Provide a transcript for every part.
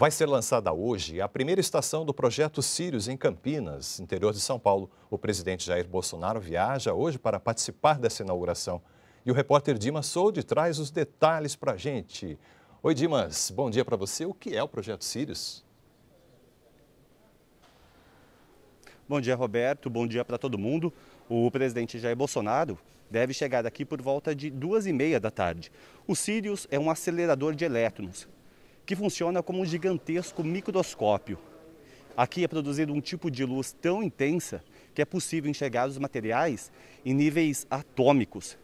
Vai ser lançada hoje a primeira estação do projeto Sirius em Campinas, interior de São Paulo. O presidente Jair Bolsonaro viaja hoje para participar dessa inauguração. E o repórter Dimas Soldi traz os detalhes para a gente. Oi, Dimas, bom dia para você. O que é o projeto Sirius? Bom dia, Roberto. Bom dia para todo mundo. O presidente Jair Bolsonaro deve chegar aqui por volta de duas e meia da tarde. O Sirius é um acelerador de elétrons que funciona como um gigantesco microscópio. Aqui é produzido um tipo de luz tão intensa que é possível enxergar os materiais em níveis atômicos.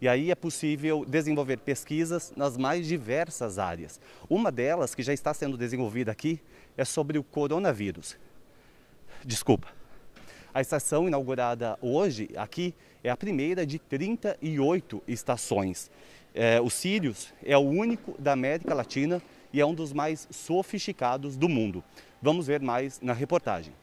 E aí é possível desenvolver pesquisas nas mais diversas áreas. Uma delas, que já está sendo desenvolvida aqui, é sobre o coronavírus. Desculpa. A estação inaugurada hoje aqui é a primeira de 38 estações. É, o Sirius é o único da América Latina e é um dos mais sofisticados do mundo. Vamos ver mais na reportagem.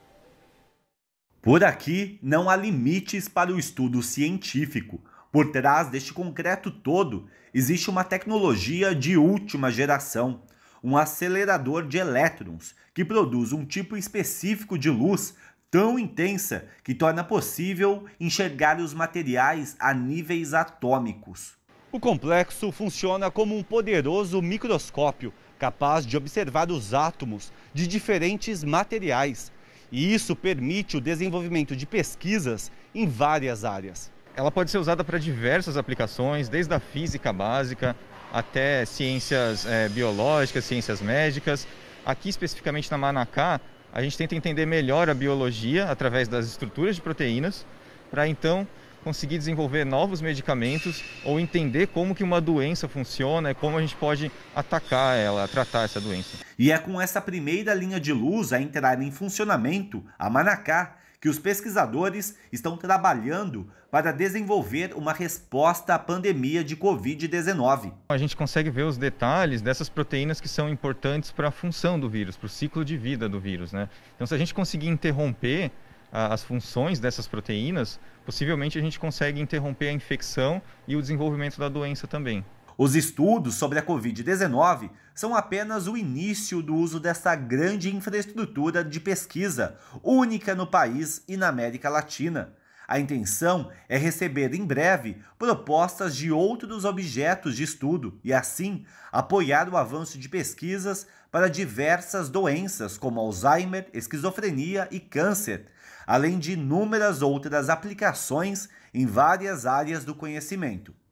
Por aqui, não há limites para o estudo científico. Por trás deste concreto todo, existe uma tecnologia de última geração, um acelerador de elétrons, que produz um tipo específico de luz tão intensa que torna possível enxergar os materiais a níveis atômicos. O complexo funciona como um poderoso microscópio capaz de observar os átomos de diferentes materiais. E isso permite o desenvolvimento de pesquisas em várias áreas. Ela pode ser usada para diversas aplicações, desde a física básica até ciências é, biológicas, ciências médicas. Aqui, especificamente na Manacá, a gente tenta entender melhor a biologia através das estruturas de proteínas, para então conseguir desenvolver novos medicamentos ou entender como que uma doença funciona e como a gente pode atacar ela, tratar essa doença. E é com essa primeira linha de luz a entrar em funcionamento, a Manacá, que os pesquisadores estão trabalhando para desenvolver uma resposta à pandemia de Covid-19. A gente consegue ver os detalhes dessas proteínas que são importantes para a função do vírus, para o ciclo de vida do vírus. Né? Então, se a gente conseguir interromper a, as funções dessas proteínas, possivelmente a gente consegue interromper a infecção e o desenvolvimento da doença também. Os estudos sobre a Covid-19 são apenas o início do uso dessa grande infraestrutura de pesquisa, única no país e na América Latina. A intenção é receber em breve propostas de outros objetos de estudo e, assim, apoiar o avanço de pesquisas para diversas doenças como Alzheimer, esquizofrenia e câncer, além de inúmeras outras aplicações em várias áreas do conhecimento.